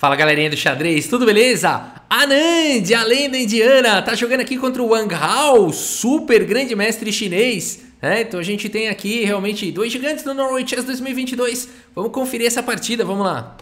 Fala galerinha do xadrez, tudo beleza? Anand, a lenda indiana, tá jogando aqui contra o Wang Hao, super grande mestre chinês. É, então a gente tem aqui realmente dois gigantes do Norway Chess 2022. Vamos conferir essa partida, vamos lá.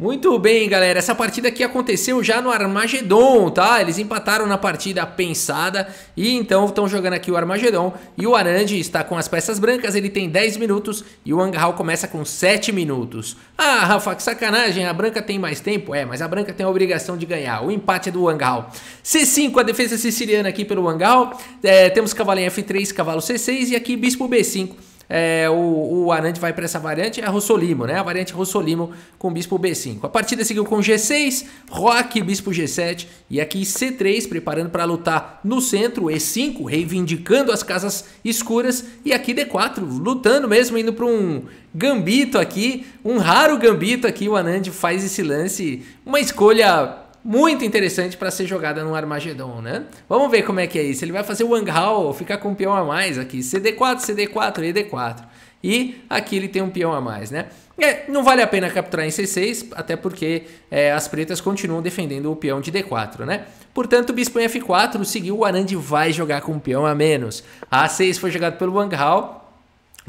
Muito bem, galera. Essa partida aqui aconteceu já no Armagedon, tá? Eles empataram na partida pensada e então estão jogando aqui o Armagedon. E o Arandi está com as peças brancas, ele tem 10 minutos e o Angarral começa com 7 minutos. Ah, Rafa, que sacanagem. A branca tem mais tempo? É, mas a branca tem a obrigação de ganhar. O empate é do Angarral. C5, a defesa siciliana aqui pelo Angarral. É, temos cavalo em F3, cavalo C6 e aqui bispo B5 é, o, o Arante vai para essa variante, é a Rossolimo, né? A variante Rossolimo com Bispo B5. A partida seguiu com G6, Roque, Bispo G7 e aqui C3, preparando para lutar no centro, E5, reivindicando as casas escuras e aqui D4, lutando mesmo, indo para um gambito aqui, um raro gambito aqui, o Anand faz esse lance, uma escolha muito interessante para ser jogada no Armagedon, né? Vamos ver como é que é isso. Ele vai fazer o Wang Hao ficar com um peão a mais aqui. CD4, CD4, ED4. E aqui ele tem um peão a mais, né? É, não vale a pena capturar em C6, até porque é, as pretas continuam defendendo o peão de D4, né? Portanto, o bispo em F4 seguiu, o Arandi vai jogar com um peão a menos. A6 foi jogado pelo Wang Hao,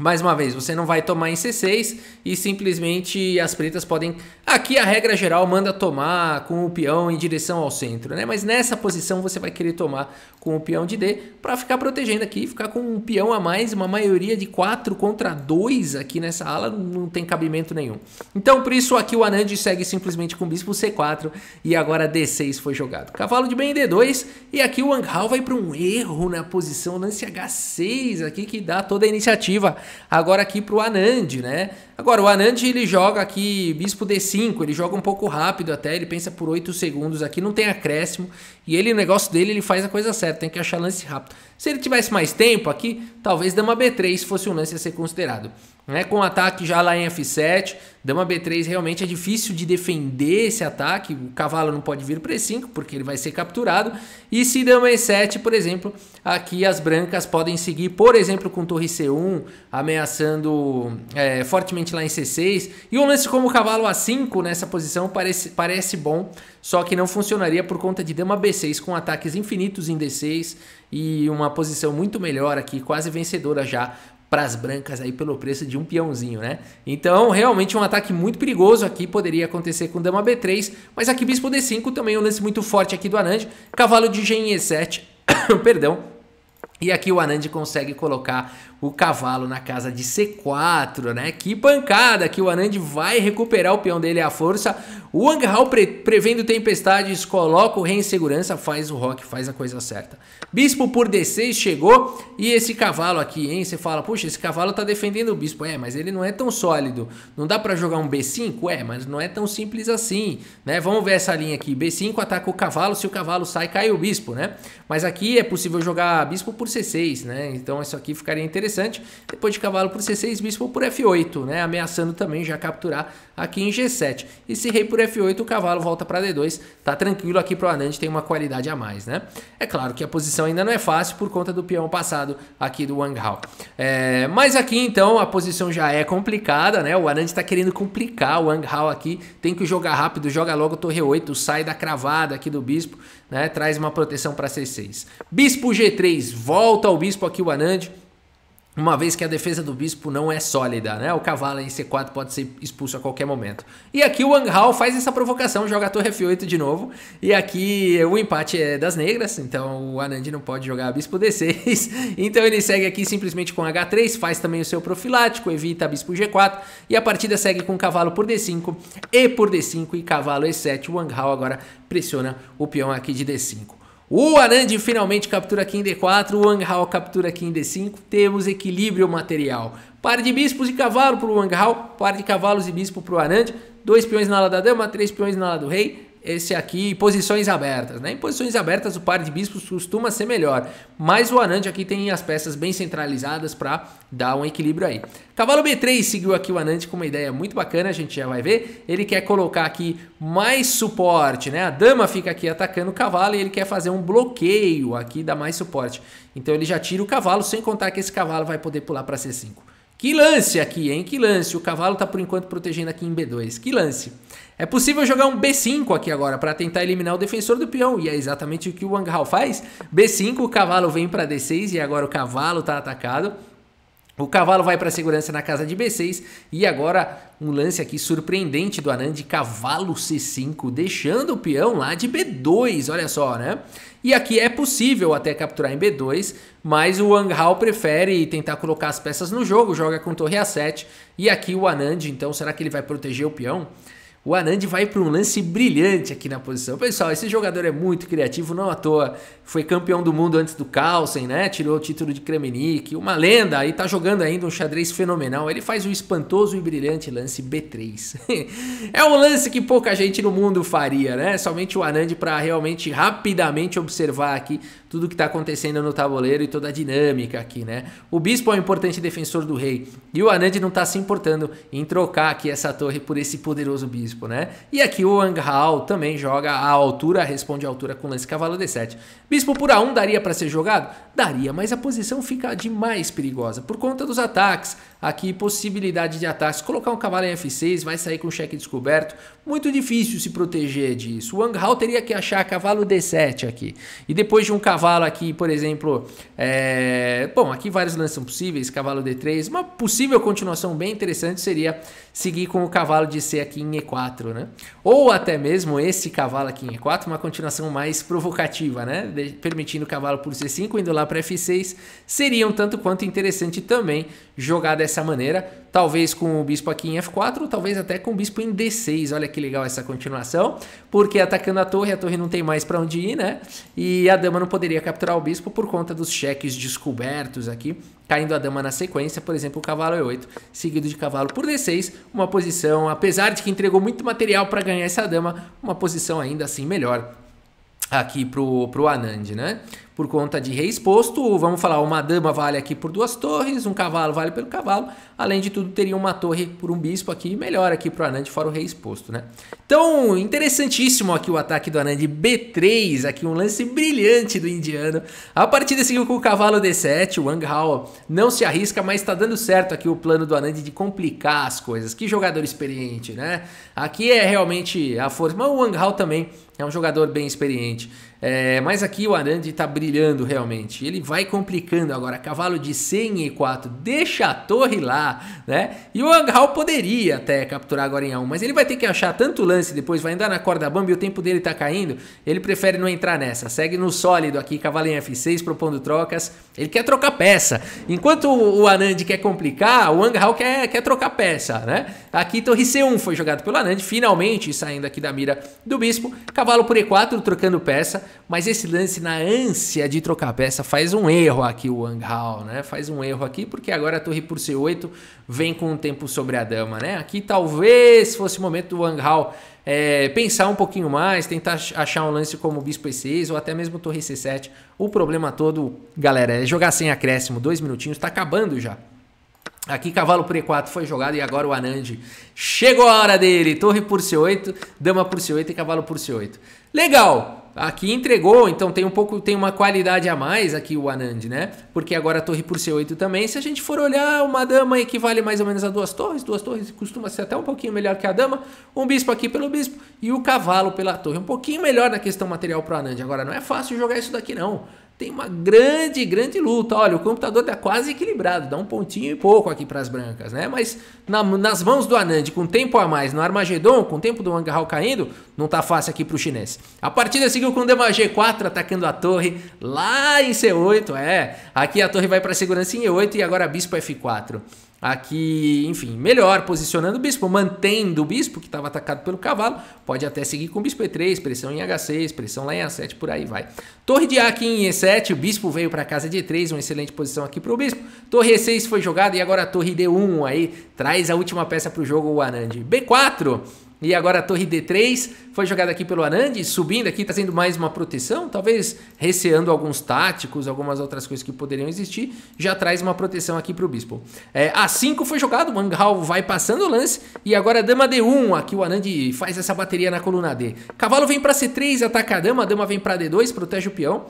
mais uma vez, você não vai tomar em C6 e simplesmente as pretas podem... Aqui a regra geral manda tomar com o peão em direção ao centro, né? Mas nessa posição você vai querer tomar com o peão de D para ficar protegendo aqui, ficar com um peão a mais, uma maioria de 4 contra 2 aqui nessa ala, não tem cabimento nenhum. Então por isso aqui o Anand segue simplesmente com o bispo C4 e agora D6 foi jogado. Cavalo de bem D2 e aqui o Wang Hao vai para um erro na posição lance H6 aqui que dá toda a iniciativa agora aqui para o Anand, né? Agora, o Anand ele joga aqui bispo D5, ele joga um pouco rápido até, ele pensa por 8 segundos aqui, não tem acréscimo, e ele, o negócio dele, ele faz a coisa certa, tem que achar lance rápido. Se ele tivesse mais tempo aqui, talvez dama B3 fosse um lance a ser considerado. Né? Com o ataque já lá em F7, dama B3 realmente é difícil de defender esse ataque. O cavalo não pode vir para E5, porque ele vai ser capturado. E se dama E7, por exemplo, aqui as brancas podem seguir, por exemplo, com torre C1, ameaçando é, fortemente lá em C6. E um lance como o cavalo A5 nessa posição parece, parece bom, só que não funcionaria por conta de dama B6 com ataques infinitos em D6 e uma posição muito melhor aqui, quase vencedora já para as brancas aí pelo preço de um peãozinho, né? Então, realmente um ataque muito perigoso aqui, poderia acontecer com dama B3, mas aqui bispo D5 também um lance muito forte aqui do Anand, cavalo de engenho E7, perdão, e aqui o Anand consegue colocar o cavalo na casa de C4, né? Que pancada que o Anand vai recuperar o peão dele à força. O Wang Hao pre prevendo tempestades, coloca o rei em segurança, faz o rock, faz a coisa certa. Bispo por D6 chegou e esse cavalo aqui, hein? Você fala, puxa, esse cavalo tá defendendo o bispo. É, mas ele não é tão sólido. Não dá para jogar um B5? É, mas não é tão simples assim, né? Vamos ver essa linha aqui. B5 ataca o cavalo, se o cavalo sai, cai o bispo, né? Mas aqui é possível jogar bispo por C6, né? Então isso aqui ficaria interessante. Depois de cavalo por C6, bispo por F8, né? Ameaçando também já capturar aqui em G7. E se rei por F8, o cavalo volta para D2. Tá tranquilo aqui pro Anand, tem uma qualidade a mais, né? É claro que a posição ainda não é fácil por conta do peão passado aqui do Wang Hao. É, mas aqui então a posição já é complicada, né? O Anand está querendo complicar o Wang Hao aqui. Tem que jogar rápido, joga logo torre 8, sai da cravada aqui do bispo né? Traz uma proteção para C6. Bispo G3, volta ao bispo aqui o Anand uma vez que a defesa do bispo não é sólida, né? O cavalo em C4 pode ser expulso a qualquer momento. E aqui o Hao faz essa provocação, joga a torre F8 de novo. E aqui o empate é das negras, então o Anand não pode jogar bispo D6. Então ele segue aqui simplesmente com H3, faz também o seu profilático, evita bispo G4. E a partida segue com cavalo por D5, E por D5 e cavalo E7. O Hao agora pressiona o peão aqui de D5. O Arandi finalmente captura aqui em D4, o Wang Hao captura em D5, temos equilíbrio material. Par de bispos e cavalo para o Wang Hao, par de cavalos e bispo para o Arandi, dois peões na ala da dama, três peões na ala do rei, esse aqui, posições abertas. Né? Em posições abertas, o par de bispos costuma ser melhor, mas o Anand aqui tem as peças bem centralizadas para dar um equilíbrio aí. Cavalo B3 seguiu aqui o Anand com uma ideia muito bacana, a gente já vai ver. Ele quer colocar aqui mais suporte, né? A dama fica aqui atacando o cavalo e ele quer fazer um bloqueio aqui, dá mais suporte. Então ele já tira o cavalo, sem contar que esse cavalo vai poder pular para C5. Que lance aqui, hein? Que lance. O cavalo está por enquanto protegendo aqui em B2. Que lance. É possível jogar um B5 aqui agora para tentar eliminar o defensor do peão. E é exatamente o que o Wang Hao faz. B5, o cavalo vem para D6 e agora o cavalo está atacado. O cavalo vai para segurança na casa de B6 e agora um lance aqui surpreendente do Anand, cavalo C5, deixando o peão lá de B2, olha só, né? E aqui é possível até capturar em B2, mas o Wang Hao prefere tentar colocar as peças no jogo, joga com torre A7 e aqui o Anand, então será que ele vai proteger o peão? O Anand vai para um lance brilhante aqui na posição. Pessoal, esse jogador é muito criativo, não à toa. Foi campeão do mundo antes do Carlsen, né? Tirou o título de Kremenic, uma lenda, e tá jogando ainda um xadrez fenomenal. Ele faz o um espantoso e brilhante lance B3. é um lance que pouca gente no mundo faria, né? Somente o Anand para realmente rapidamente observar aqui tudo que está acontecendo no tabuleiro e toda a dinâmica aqui, né? O bispo é um importante defensor do rei, e o Anand não está se importando em trocar aqui essa torre por esse poderoso bispo bispo, né? E aqui o Wang Hao também joga a altura, responde a altura com lance cavalo D7. Bispo por A1 daria para ser jogado? Daria, mas a posição fica demais perigosa por conta dos ataques. Aqui possibilidade de ataques, colocar um cavalo em F6, vai sair com cheque descoberto. Muito difícil se proteger disso. O Wang Hao teria que achar cavalo D7 aqui. E depois de um cavalo aqui, por exemplo, é... bom, aqui vários lances são possíveis, cavalo D3, uma possível continuação bem interessante seria seguir com o cavalo de C aqui em E4 né? Ou até mesmo esse cavalo aqui em E4, uma continuação mais provocativa, né? De permitindo o cavalo por C5, indo lá para F6, seria um tanto quanto interessante também jogar dessa maneira, talvez com o bispo aqui em F4, ou talvez até com o bispo em D6. Olha que legal essa continuação, porque atacando a torre, a torre não tem mais para onde ir, né? E a dama não poderia capturar o bispo por conta dos cheques descobertos aqui caindo a dama na sequência, por exemplo, o cavalo E8, é seguido de cavalo por D6, uma posição, apesar de que entregou muito material para ganhar essa dama, uma posição ainda assim melhor aqui pro, pro Anand, né? por conta de rei exposto, vamos falar, uma dama vale aqui por duas torres, um cavalo vale pelo cavalo, além de tudo teria uma torre por um bispo aqui, melhor aqui para o Anand fora o rei exposto, né? Então, interessantíssimo aqui o ataque do Anand B3, aqui um lance brilhante do indiano. A partida seguiu com o cavalo D7, o Wang Hao não se arrisca, mas está dando certo aqui o plano do Anand de complicar as coisas. Que jogador experiente, né? Aqui é realmente a força, mas o Wang Hao também é um jogador bem experiente. É, mas aqui o Arandi está brilhando realmente. Ele vai complicando agora. Cavalo de em e 4. Deixa a torre lá, né? E o Angal poderia até capturar agora em A1, mas ele vai ter que achar tanto lance depois, vai andar na corda bamba e o tempo dele está caindo. Ele prefere não entrar nessa. Segue no sólido aqui, cavalo em F6 propondo trocas. Ele quer trocar peça. Enquanto o Anand quer complicar, o Anghal quer, quer trocar peça, né? Aqui torre C1 foi jogado pelo Anand, finalmente saindo aqui da mira do bispo. Cavalo por E4 trocando peça mas esse lance na ânsia de trocar peça faz um erro aqui o Wang Hao, né? Faz um erro aqui porque agora a torre por C8 vem com o tempo sobre a dama, né? Aqui talvez fosse o momento do Wang Hao é, pensar um pouquinho mais, tentar achar um lance como bispo E6 ou até mesmo torre C7. O problema todo, galera, é jogar sem acréscimo, dois minutinhos, tá acabando já. Aqui cavalo por E4 foi jogado e agora o Anand chegou a hora dele. Torre por C8, dama por C8 e cavalo por C8. Legal! Aqui entregou, então tem um pouco, tem uma qualidade a mais aqui o Anand, né? Porque agora a torre por C8 também. Se a gente for olhar, uma dama equivale mais ou menos a duas torres, duas torres costuma ser até um pouquinho melhor que a dama. Um bispo aqui pelo bispo e o cavalo pela torre. Um pouquinho melhor na questão material para o Anand. Agora, não é fácil jogar isso daqui não tem uma grande, grande luta. Olha, o computador está quase equilibrado, dá um pontinho e pouco aqui para as brancas, né? Mas na, nas mãos do Anand, com tempo a mais no Armagedon, com o tempo do Wang Hao caindo, não tá fácil aqui para o chinês. A partida seguiu com o Dema G4 atacando a torre lá em C8, é. Aqui a torre vai para segurança em E8 e agora Bispo F4 aqui, enfim, melhor posicionando o bispo, mantendo o bispo que estava atacado pelo cavalo, pode até seguir com bispo E3, pressão em H6, pressão lá em A7, por aí vai. Torre de A aqui em E7, o bispo veio para casa de E3, uma excelente posição aqui para o bispo. Torre E6 foi jogada e agora a torre D1 aí traz a última peça para o jogo, o Anand. B4, e agora a torre D3 foi jogada aqui pelo Anand, subindo aqui, trazendo mais uma proteção, talvez receando alguns táticos, algumas outras coisas que poderiam existir, já traz uma proteção aqui para o bispo. É, A5 foi jogado, o Manghal vai passando o lance, e agora a dama D1, aqui o Anand faz essa bateria na coluna D. Cavalo vem para C3, ataca a dama, a dama vem para D2, protege o peão,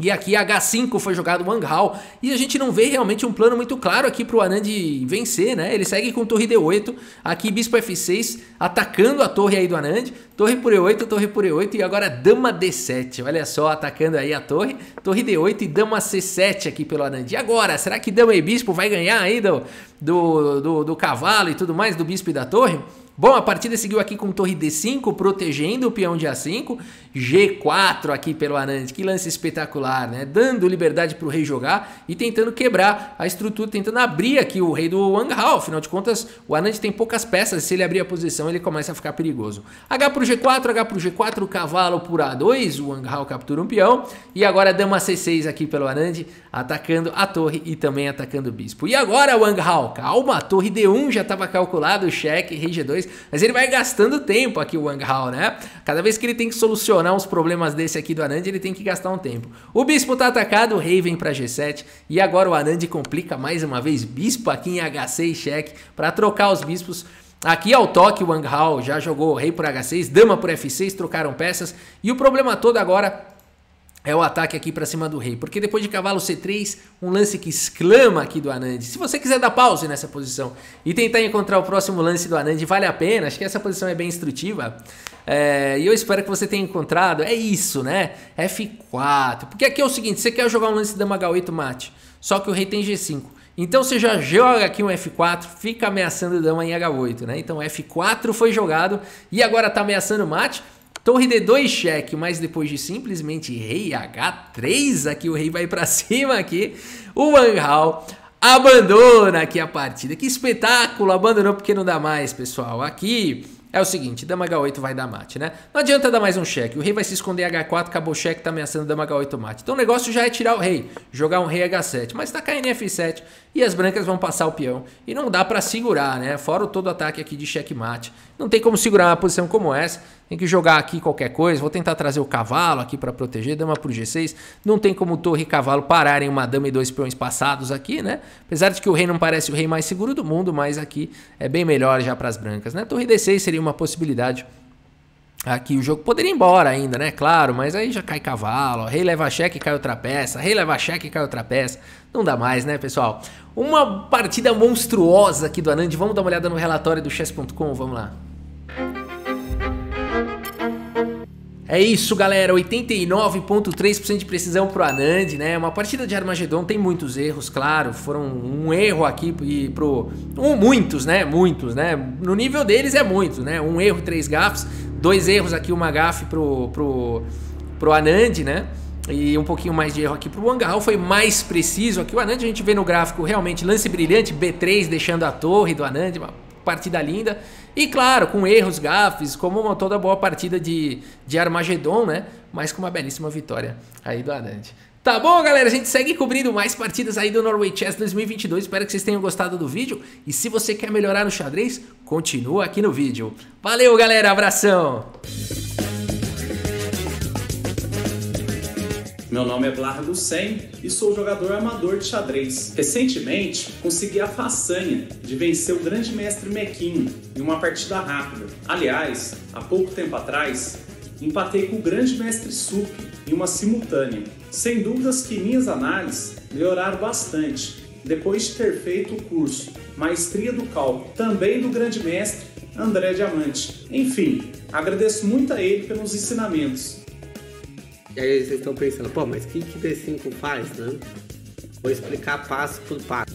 e aqui H5 foi jogado Wang Hao e a gente não vê realmente um plano muito claro aqui para o Anand vencer, né? Ele segue com torre D8, aqui bispo F6 atacando a torre aí do Anand, torre por E8, torre por E8 e agora dama D7, olha só, atacando aí a torre, torre D8 e dama C7 aqui pelo Anand. E agora, será que dama e bispo vai ganhar aí do, do, do, do cavalo e tudo mais, do bispo e da torre? Bom, a partida seguiu aqui com torre D5, protegendo o peão de A5. G4 aqui pelo Anand, que lance espetacular, né? Dando liberdade para o rei jogar e tentando quebrar a estrutura, tentando abrir aqui o rei do Wang Hao. Afinal de contas, o Anand tem poucas peças. Se ele abrir a posição, ele começa a ficar perigoso. H para o G4, H para o G4, cavalo por A2. O Wang Hao captura um peão. E agora dama C6 aqui pelo Anand, atacando a torre e também atacando o bispo. E agora, Wang Hao, calma, torre D1 já estava calculado, cheque, rei G2. Mas ele vai gastando tempo aqui, o Wang Hao, né? Cada vez que ele tem que solucionar uns problemas desse aqui do Anand, ele tem que gastar um tempo. O bispo tá atacado, o rei vem pra G7. E agora o Anand complica mais uma vez. Bispo aqui em H6 cheque para trocar os bispos. Aqui ao toque, o Wang Hao já jogou rei por H6, dama por F6, trocaram peças. E o problema todo agora é o ataque aqui para cima do rei. Porque depois de cavalo C3, um lance que exclama aqui do Anand. Se você quiser dar pause nessa posição e tentar encontrar o próximo lance do Anand, vale a pena. Acho que essa posição é bem instrutiva. É, e eu espero que você tenha encontrado. É isso, né? F4. Porque aqui é o seguinte, você quer jogar um lance de dama H8 mate, só que o rei tem G5. Então você já joga aqui um F4, fica ameaçando dama em H8, né? Então F4 foi jogado e agora está ameaçando mate. Torre D2 cheque, mas depois de simplesmente rei H3, aqui o rei vai para cima aqui. O Wang Hao abandona aqui a partida. Que espetáculo, abandonou porque não dá mais, pessoal. Aqui é o seguinte, dama H8 vai dar mate, né? Não adianta dar mais um cheque, o rei vai se esconder H4, acabou o cheque, tá ameaçando dama H8 mate. Então o negócio já é tirar o rei, jogar um rei H7, mas tacar tá Nf7 e as brancas vão passar o peão. E não dá para segurar, né? Fora todo ataque aqui de checkmate. Não tem como segurar uma posição como essa. Tem que jogar aqui qualquer coisa. Vou tentar trazer o cavalo aqui para proteger, dama pro G6. Não tem como torre e cavalo pararem uma dama e dois peões passados aqui, né? Apesar de que o rei não parece o rei mais seguro do mundo, mas aqui é bem melhor já para as brancas, né? Torre D6 seria uma possibilidade Aqui o jogo poderia ir embora ainda, né? Claro, mas aí já cai cavalo, rei leva cheque cai outra peça, rei leva cheque cai outra peça. Não dá mais, né, pessoal? Uma partida monstruosa aqui do Anand. Vamos dar uma olhada no relatório do chess.com, vamos lá. É isso, galera. 89,3% de precisão pro Anand, né? Uma partida de Armagedon tem muitos erros, claro. Foram um erro aqui e pro. Um, muitos, né? Muitos, né? No nível deles é muito, né? Um erro três gafos dois erros aqui, uma gafe pro, pro, pro Anand, né? E um pouquinho mais de erro aqui pro Wangarral, foi mais preciso aqui. O Anand a gente vê no gráfico realmente lance brilhante, B3 deixando a torre do Anand, uma partida linda. E claro, com erros, gafes, como uma toda boa partida de, de Armagedon, né? Mas com uma belíssima vitória aí do Anand. Tá bom, galera? A gente segue cobrindo mais partidas aí do Norway Chess 2022. Espero que vocês tenham gostado do vídeo. E se você quer melhorar no xadrez, continua aqui no vídeo. Valeu, galera. Abração! Meu nome é Blar Sen e sou jogador amador de xadrez. Recentemente, consegui a façanha de vencer o grande mestre Mequinho em uma partida rápida. Aliás, há pouco tempo atrás, empatei com o grande mestre Sup em uma simultânea. Sem dúvidas que minhas análises melhoraram bastante depois de ter feito o curso Maestria do Cálculo, também do grande mestre André Diamante. Enfim, agradeço muito a ele pelos ensinamentos. E aí vocês estão pensando, pô, mas o que, que D5 faz, né? Vou explicar passo por passo.